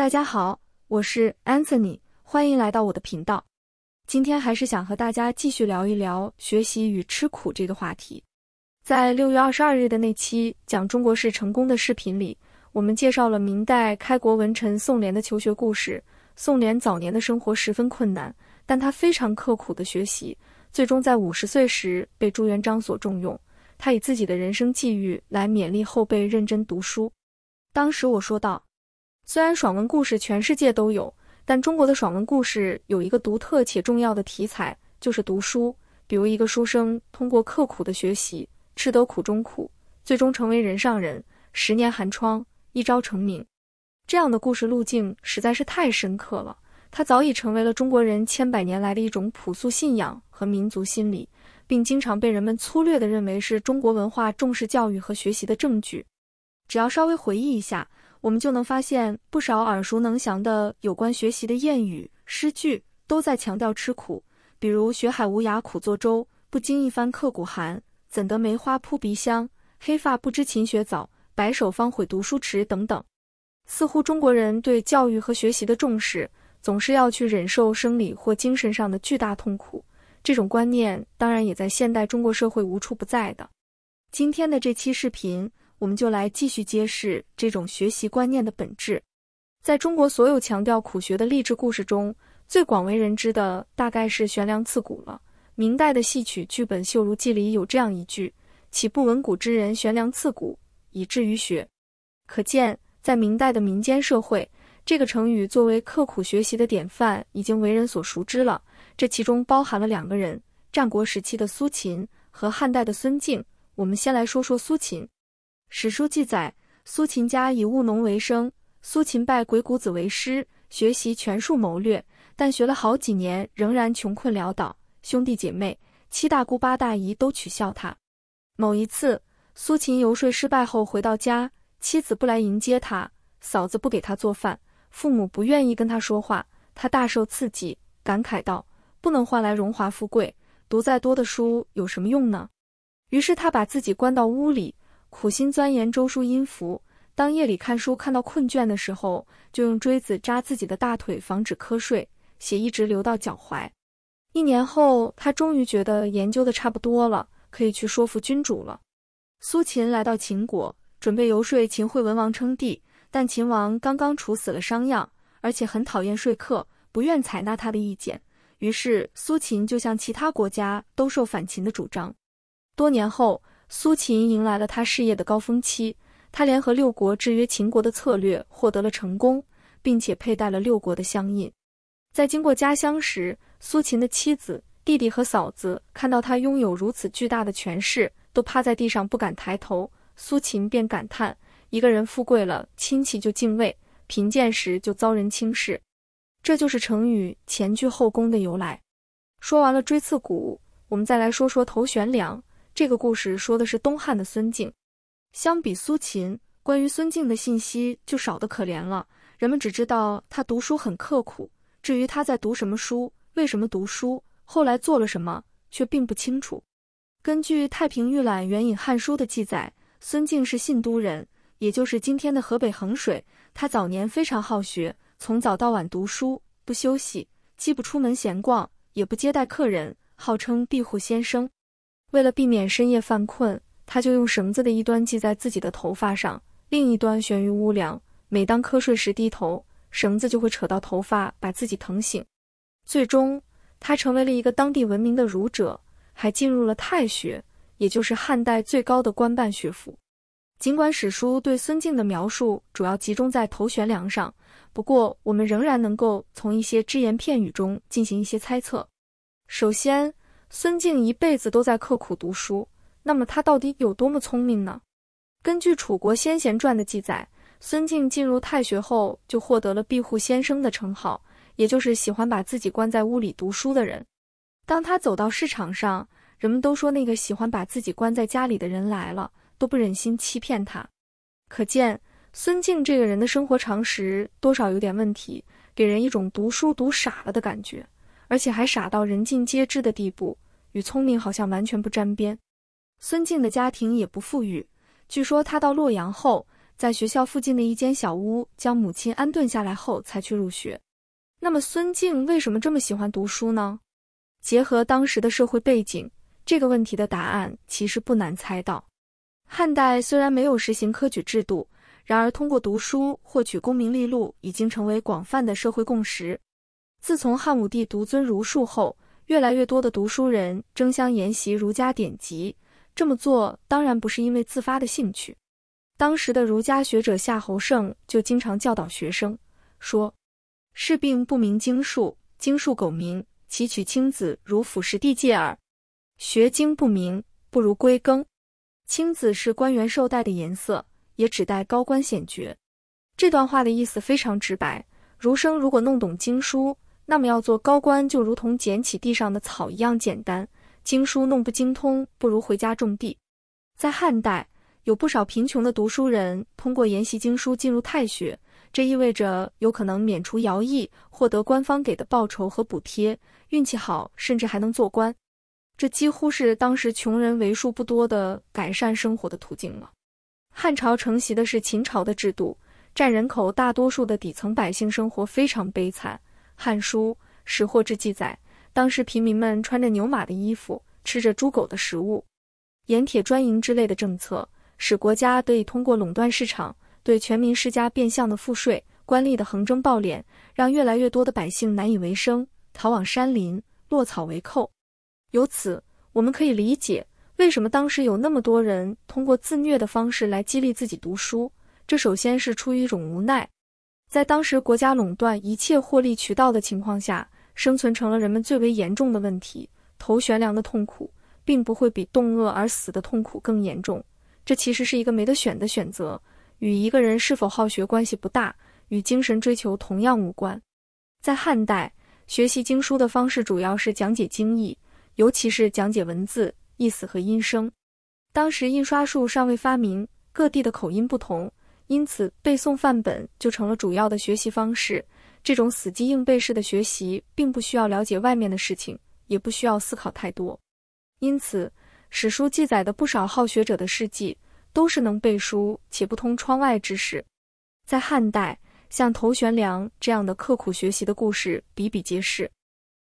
大家好，我是 Anthony，欢迎来到我的频道。今天还是想和大家继续聊一聊学习与吃苦这个话题。在六月二十二日的那期讲中国式成功的视频里，我们介绍了明代开国文臣宋濂的求学故事。宋濂早年的生活十分困难，但他非常刻苦的学习，最终在五十岁时被朱元璋所重用。他以自己的人生际遇来勉励后辈认真读书。当时我说道，虽然爽文故事全世界都有，但中国的爽文故事有一个独特且重要的题材，就是读书。比如一个书生通过刻苦的学习，吃得苦中苦，最终成为人上人，十年寒窗一朝成名。这样的故事路径实在是太深刻了，它早已成为了中国人千百年来的一种朴素信仰和民族心理，并经常被人们粗略的认为是中国文化重视教育和学习的证据。只要稍微回忆一下。我们就能发现不少耳熟能详的有关学习的谚语、诗句，都在强调吃苦，比如“学海无涯苦作舟”、“不经一番刻骨寒，怎得梅花扑鼻香”、“黑发不知勤学早，白首方悔读书迟”等等。似乎中国人对教育和学习的重视，总是要去忍受生理或精神上的巨大痛苦。这种观念当然也在现代中国社会无处不在的。今天的这期视频。我们就来继续揭示这种学习观念的本质。在中国所有强调苦学的励志故事中，最广为人知的大概是悬梁刺股了。明代的戏曲剧本《绣如记》里有这样一句：“岂不闻古之人悬梁刺股，以至于学？”可见，在明代的民间社会，这个成语作为刻苦学习的典范，已经为人所熟知了。这其中包含了两个人：战国时期的苏秦和汉代的孙敬。我们先来说说苏秦。史书记载，苏秦家以务农为生。苏秦拜鬼谷子为师，学习权术谋略，但学了好几年，仍然穷困潦倒。兄弟姐妹、七大姑八大姨都取笑他。某一次，苏秦游说失败后回到家，妻子不来迎接他，嫂子不给他做饭，父母不愿意跟他说话，他大受刺激，感慨道：“不能换来荣华富贵，读再多的书有什么用呢？”于是他把自己关到屋里。苦心钻研周书音符，当夜里看书看到困倦的时候，就用锥子扎自己的大腿，防止瞌睡，血一直流到脚踝。一年后，他终于觉得研究的差不多了，可以去说服君主了。苏秦来到秦国，准备游说秦惠文王称帝，但秦王刚刚处死了商鞅，而且很讨厌说客，不愿采纳他的意见。于是苏秦就向其他国家兜售反秦的主张。多年后。苏秦迎来了他事业的高峰期，他联合六国制约秦国的策略获得了成功，并且佩戴了六国的相印。在经过家乡时，苏秦的妻子、弟弟和嫂子看到他拥有如此巨大的权势，都趴在地上不敢抬头。苏秦便感叹：一个人富贵了，亲戚就敬畏；贫贱时就遭人轻视。这就是成语“前倨后恭”的由来。说完了锥刺股，我们再来说说头悬梁。这个故事说的是东汉的孙敬。相比苏秦，关于孙敬的信息就少得可怜了。人们只知道他读书很刻苦，至于他在读什么书、为什么读书、后来做了什么，却并不清楚。根据《太平御览》援引《汉书》的记载，孙敬是信都人，也就是今天的河北衡水。他早年非常好学，从早到晚读书不休息，既不出门闲逛，也不接待客人，号称庇护先生。为了避免深夜犯困，他就用绳子的一端系在自己的头发上，另一端悬于屋梁。每当瞌睡时低头，绳子就会扯到头发，把自己疼醒。最终，他成为了一个当地闻名的儒者，还进入了太学，也就是汉代最高的官办学府。尽管史书对孙敬的描述主要集中在头悬梁上，不过我们仍然能够从一些只言片语中进行一些猜测。首先，孙静一辈子都在刻苦读书，那么他到底有多么聪明呢？根据《楚国先贤传》的记载，孙静进入太学后就获得了“庇护先生”的称号，也就是喜欢把自己关在屋里读书的人。当他走到市场上，人们都说那个喜欢把自己关在家里的人来了，都不忍心欺骗他。可见，孙静这个人的生活常识多少有点问题，给人一种读书读傻了的感觉。而且还傻到人尽皆知的地步，与聪明好像完全不沾边。孙静的家庭也不富裕，据说他到洛阳后，在学校附近的一间小屋将母亲安顿下来后才去入学。那么，孙静为什么这么喜欢读书呢？结合当时的社会背景，这个问题的答案其实不难猜到。汉代虽然没有实行科举制度，然而通过读书获取功名利禄已经成为广泛的社会共识。自从汉武帝独尊儒术后，越来越多的读书人争相研习儒家典籍。这么做当然不是因为自发的兴趣。当时的儒家学者夏侯胜就经常教导学生说：“士病不明经术，经术苟明，其取青子如俯食地界耳。学经不明，不如归耕。”青子是官员绶带的颜色，也指代高官显爵。这段话的意思非常直白，儒生如果弄懂经书，那么要做高官，就如同捡起地上的草一样简单。经书弄不精通，不如回家种地。在汉代，有不少贫穷的读书人通过研习经书进入太学，这意味着有可能免除徭役，获得官方给的报酬和补贴。运气好，甚至还能做官。这几乎是当时穷人为数不多的改善生活的途径了。汉朝承袭的是秦朝的制度，占人口大多数的底层百姓生活非常悲惨。《汉书·识货志》记载，当时平民们穿着牛马的衣服，吃着猪狗的食物。盐铁专营之类的政策，使国家得以通过垄断市场，对全民施加变相的赋税。官吏的横征暴敛，让越来越多的百姓难以为生，逃往山林，落草为寇。由此，我们可以理解为什么当时有那么多人通过自虐的方式来激励自己读书。这首先是出于一种无奈。在当时国家垄断一切获利渠道的情况下，生存成了人们最为严重的问题。头悬梁的痛苦，并不会比冻饿而死的痛苦更严重。这其实是一个没得选的选择，与一个人是否好学关系不大，与精神追求同样无关。在汉代，学习经书的方式主要是讲解经义，尤其是讲解文字意思和音声。当时印刷术尚未发明，各地的口音不同。因此，背诵范本就成了主要的学习方式。这种死记硬背式的学习，并不需要了解外面的事情，也不需要思考太多。因此，史书记载的不少好学者的事迹，都是能背书且不通窗外之事。在汉代，像头悬梁这样的刻苦学习的故事比比皆是。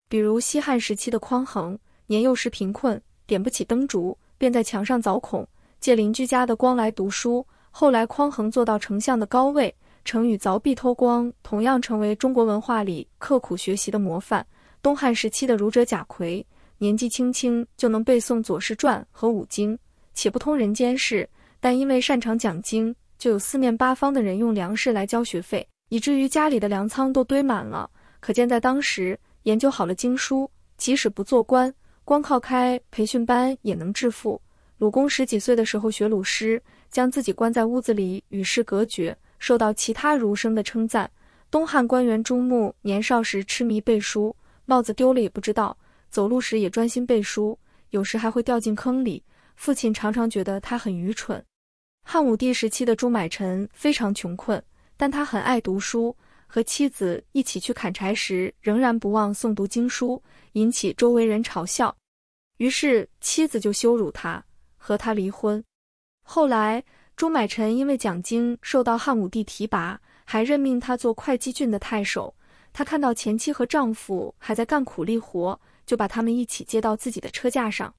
比如西汉时期的匡衡，年幼时贫困，点不起灯烛，便在墙上凿孔，借邻居家的光来读书。后来，匡衡做到丞相的高位，成语“凿壁偷光”同样成为中国文化里刻苦学习的模范。东汉时期的儒者贾逵，年纪轻轻就能背诵《左氏传》和五经，且不通人间事，但因为擅长讲经，就有四面八方的人用粮食来交学费，以至于家里的粮仓都堆满了。可见，在当时研究好了经书，即使不做官，光靠开培训班也能致富。鲁公十几岁的时候学鲁诗。将自己关在屋子里与世隔绝，受到其他儒生的称赞。东汉官员朱穆年少时痴迷背书，帽子丢了也不知道，走路时也专心背书，有时还会掉进坑里。父亲常常觉得他很愚蠢。汉武帝时期的朱买臣非常穷困，但他很爱读书，和妻子一起去砍柴时仍然不忘诵读经书，引起周围人嘲笑。于是妻子就羞辱他，和他离婚。后来，朱买臣因为讲经受到汉武帝提拔，还任命他做会稽郡的太守。他看到前妻和丈夫还在干苦力活，就把他们一起接到自己的车架上。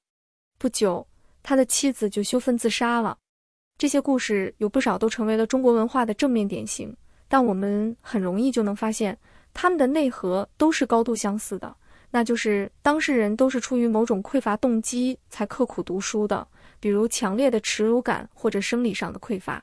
不久，他的妻子就羞愤自杀了。这些故事有不少都成为了中国文化的正面典型，但我们很容易就能发现，他们的内核都是高度相似的，那就是当事人都是出于某种匮乏动机才刻苦读书的。比如强烈的耻辱感或者生理上的匮乏，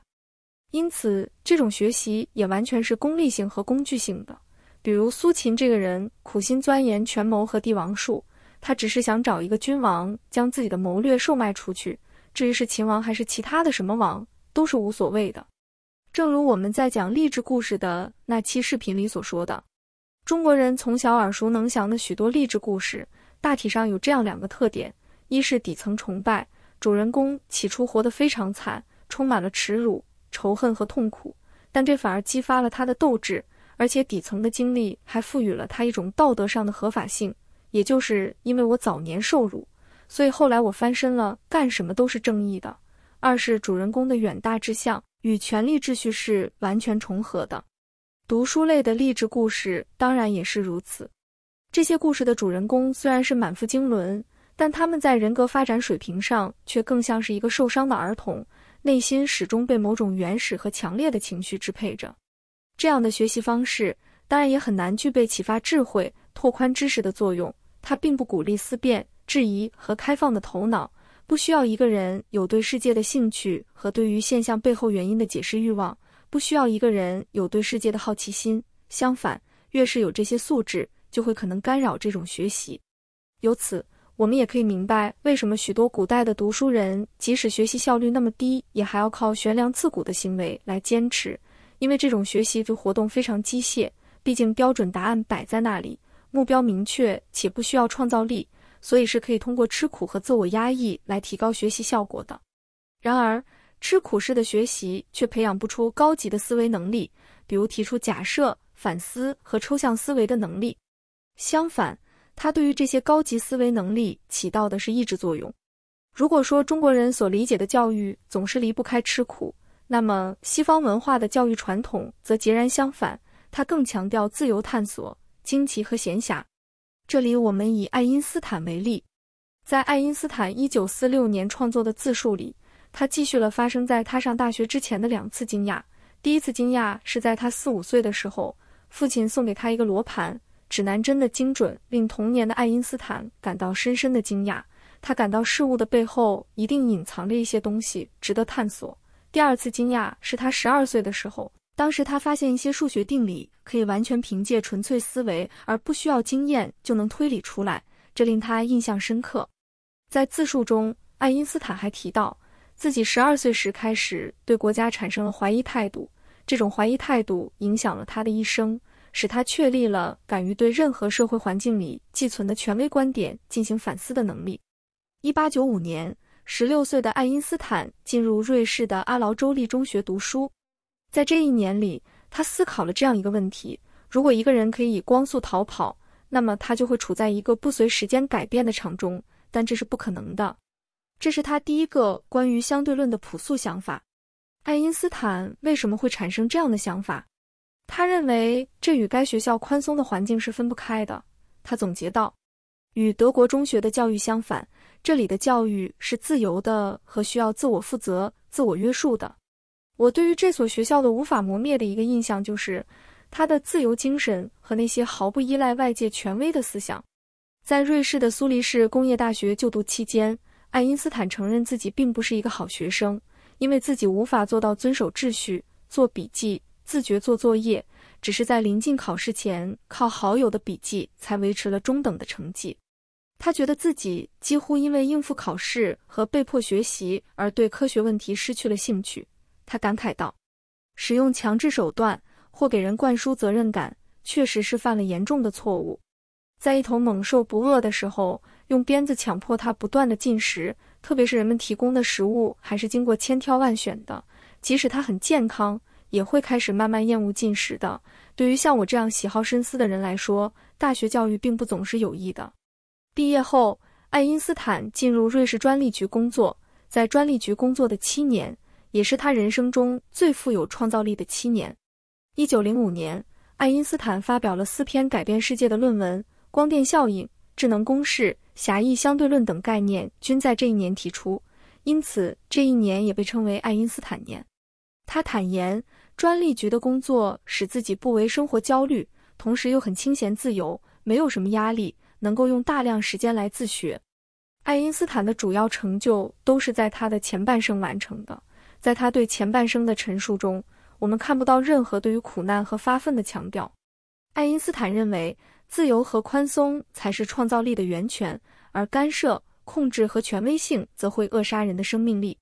因此这种学习也完全是功利性和工具性的。比如苏秦这个人苦心钻研权谋和帝王术，他只是想找一个君王将自己的谋略售卖出去，至于是秦王还是其他的什么王都是无所谓的。正如我们在讲励志故事的那期视频里所说的，中国人从小耳熟能详的许多励志故事，大体上有这样两个特点：一是底层崇拜。主人公起初活得非常惨，充满了耻辱、仇恨和痛苦，但这反而激发了他的斗志，而且底层的经历还赋予了他一种道德上的合法性。也就是因为我早年受辱，所以后来我翻身了，干什么都是正义的。二是主人公的远大志向与权力秩序是完全重合的。读书类的励志故事当然也是如此，这些故事的主人公虽然是满腹经纶。但他们在人格发展水平上却更像是一个受伤的儿童，内心始终被某种原始和强烈的情绪支配着。这样的学习方式当然也很难具备启发智慧、拓宽知识的作用。它并不鼓励思辨、质疑和开放的头脑，不需要一个人有对世界的兴趣和对于现象背后原因的解释欲望，不需要一个人有对世界的好奇心。相反，越是有这些素质，就会可能干扰这种学习。由此。我们也可以明白，为什么许多古代的读书人，即使学习效率那么低，也还要靠悬梁刺股的行为来坚持。因为这种学习就活动非常机械，毕竟标准答案摆在那里，目标明确且不需要创造力，所以是可以通过吃苦和自我压抑来提高学习效果的。然而，吃苦式的学习却培养不出高级的思维能力，比如提出假设、反思和抽象思维的能力。相反，他对于这些高级思维能力起到的是抑制作用。如果说中国人所理解的教育总是离不开吃苦，那么西方文化的教育传统则截然相反，它更强调自由探索、惊奇和闲暇。这里我们以爱因斯坦为例，在爱因斯坦一九四六年创作的自述里，他继续了发生在他上大学之前的两次惊讶。第一次惊讶是在他四五岁的时候，父亲送给他一个罗盘。指南针的精准令童年的爱因斯坦感到深深的惊讶，他感到事物的背后一定隐藏着一些东西值得探索。第二次惊讶是他十二岁的时候，当时他发现一些数学定理可以完全凭借纯粹思维而不需要经验就能推理出来，这令他印象深刻。在自述中，爱因斯坦还提到自己十二岁时开始对国家产生了怀疑态度，这种怀疑态度影响了他的一生。使他确立了敢于对任何社会环境里寄存的权威观点进行反思的能力。一八九五年，十六岁的爱因斯坦进入瑞士的阿劳州立中学读书。在这一年里，他思考了这样一个问题：如果一个人可以以光速逃跑，那么他就会处在一个不随时间改变的场中。但这是不可能的。这是他第一个关于相对论的朴素想法。爱因斯坦为什么会产生这样的想法？他认为这与该学校宽松的环境是分不开的。他总结道：“与德国中学的教育相反，这里的教育是自由的和需要自我负责、自我约束的。”我对于这所学校的无法磨灭的一个印象就是他的自由精神和那些毫不依赖外界权威的思想。在瑞士的苏黎世工业大学就读期间，爱因斯坦承认自己并不是一个好学生，因为自己无法做到遵守秩序、做笔记。自觉做作业，只是在临近考试前靠好友的笔记才维持了中等的成绩。他觉得自己几乎因为应付考试和被迫学习而对科学问题失去了兴趣。他感慨道：“使用强制手段或给人灌输责任感，确实是犯了严重的错误。在一头猛兽不饿的时候，用鞭子强迫它不断的进食，特别是人们提供的食物还是经过千挑万选的，即使它很健康。”也会开始慢慢厌恶进食的。对于像我这样喜好深思的人来说，大学教育并不总是有益的。毕业后，爱因斯坦进入瑞士专利局工作，在专利局工作的七年，也是他人生中最富有创造力的七年。一九零五年，爱因斯坦发表了四篇改变世界的论文：光电效应、智能公式、狭义相对论等概念均在这一年提出，因此这一年也被称为爱因斯坦年。他坦言。专利局的工作使自己不为生活焦虑，同时又很清闲自由，没有什么压力，能够用大量时间来自学。爱因斯坦的主要成就都是在他的前半生完成的。在他对前半生的陈述中，我们看不到任何对于苦难和发奋的强调。爱因斯坦认为，自由和宽松才是创造力的源泉，而干涉、控制和权威性则会扼杀人的生命力。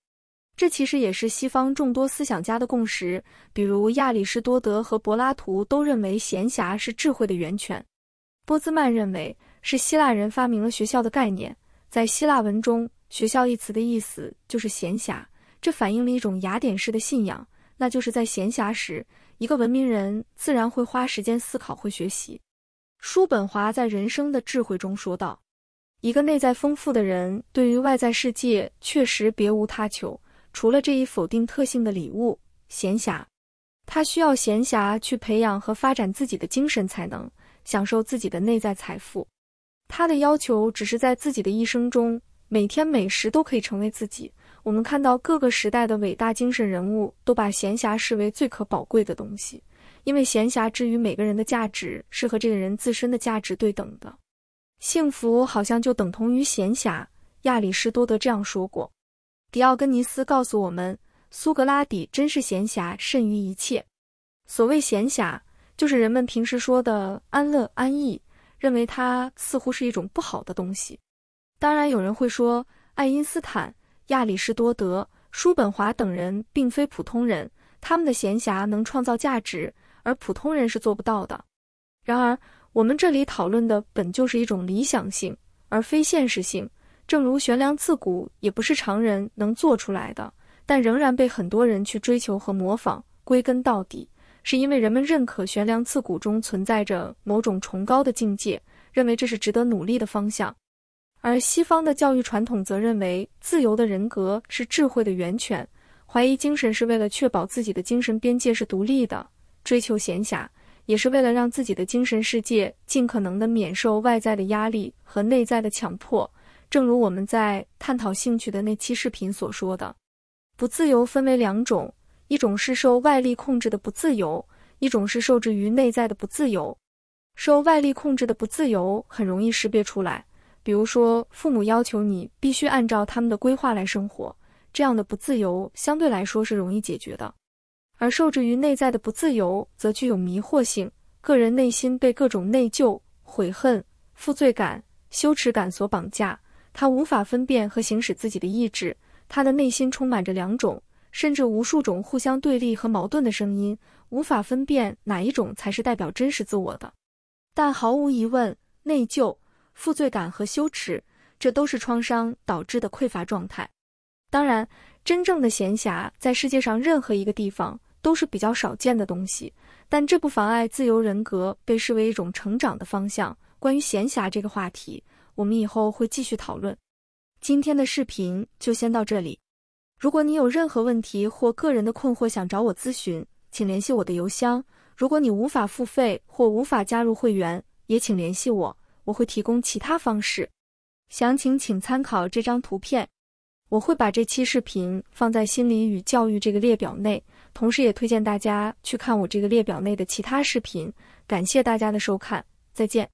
这其实也是西方众多思想家的共识，比如亚里士多德和柏拉图都认为闲暇是智慧的源泉。波兹曼认为是希腊人发明了学校的概念，在希腊文中“学校”一词的意思就是闲暇，这反映了一种雅典式的信仰，那就是在闲暇时，一个文明人自然会花时间思考、会学习。叔本华在《人生的智慧》中说道：“一个内在丰富的人，对于外在世界确实别无他求。”除了这一否定特性的礼物，闲暇，他需要闲暇去培养和发展自己的精神才能，享受自己的内在财富。他的要求只是在自己的一生中，每天每时都可以成为自己。我们看到各个时代的伟大精神人物都把闲暇视为最可宝贵的东西，因为闲暇之于每个人的价值是和这个人自身的价值对等的。幸福好像就等同于闲暇。亚里士多德这样说过。迪奥根尼斯告诉我们，苏格拉底真是闲暇甚于一切。所谓闲暇，就是人们平时说的安乐、安逸，认为它似乎是一种不好的东西。当然，有人会说，爱因斯坦、亚里士多德、叔本华等人并非普通人，他们的闲暇能创造价值，而普通人是做不到的。然而，我们这里讨论的本就是一种理想性，而非现实性。正如悬梁刺股也不是常人能做出来的，但仍然被很多人去追求和模仿。归根到底，是因为人们认可悬梁刺股中存在着某种崇高的境界，认为这是值得努力的方向。而西方的教育传统则认为，自由的人格是智慧的源泉，怀疑精神是为了确保自己的精神边界是独立的，追求闲暇也是为了让自己的精神世界尽可能的免受外在的压力和内在的强迫。正如我们在探讨兴趣的那期视频所说的，不自由分为两种：一种是受外力控制的不自由，一种是受制于内在的不自由。受外力控制的不自由很容易识别出来，比如说父母要求你必须按照他们的规划来生活，这样的不自由相对来说是容易解决的。而受制于内在的不自由则具有迷惑性，个人内心被各种内疚、悔恨、负罪感、羞耻感所绑架。他无法分辨和行使自己的意志，他的内心充满着两种甚至无数种互相对立和矛盾的声音，无法分辨哪一种才是代表真实自我的。但毫无疑问，内疚、负罪感和羞耻，这都是创伤导致的匮乏状态。当然，真正的闲暇在世界上任何一个地方都是比较少见的东西，但这不妨碍自由人格被视为一种成长的方向。关于闲暇这个话题。我们以后会继续讨论，今天的视频就先到这里。如果你有任何问题或个人的困惑想找我咨询，请联系我的邮箱。如果你无法付费或无法加入会员，也请联系我，我会提供其他方式。详情请参考这张图片。我会把这期视频放在心理与教育这个列表内，同时也推荐大家去看我这个列表内的其他视频。感谢大家的收看，再见。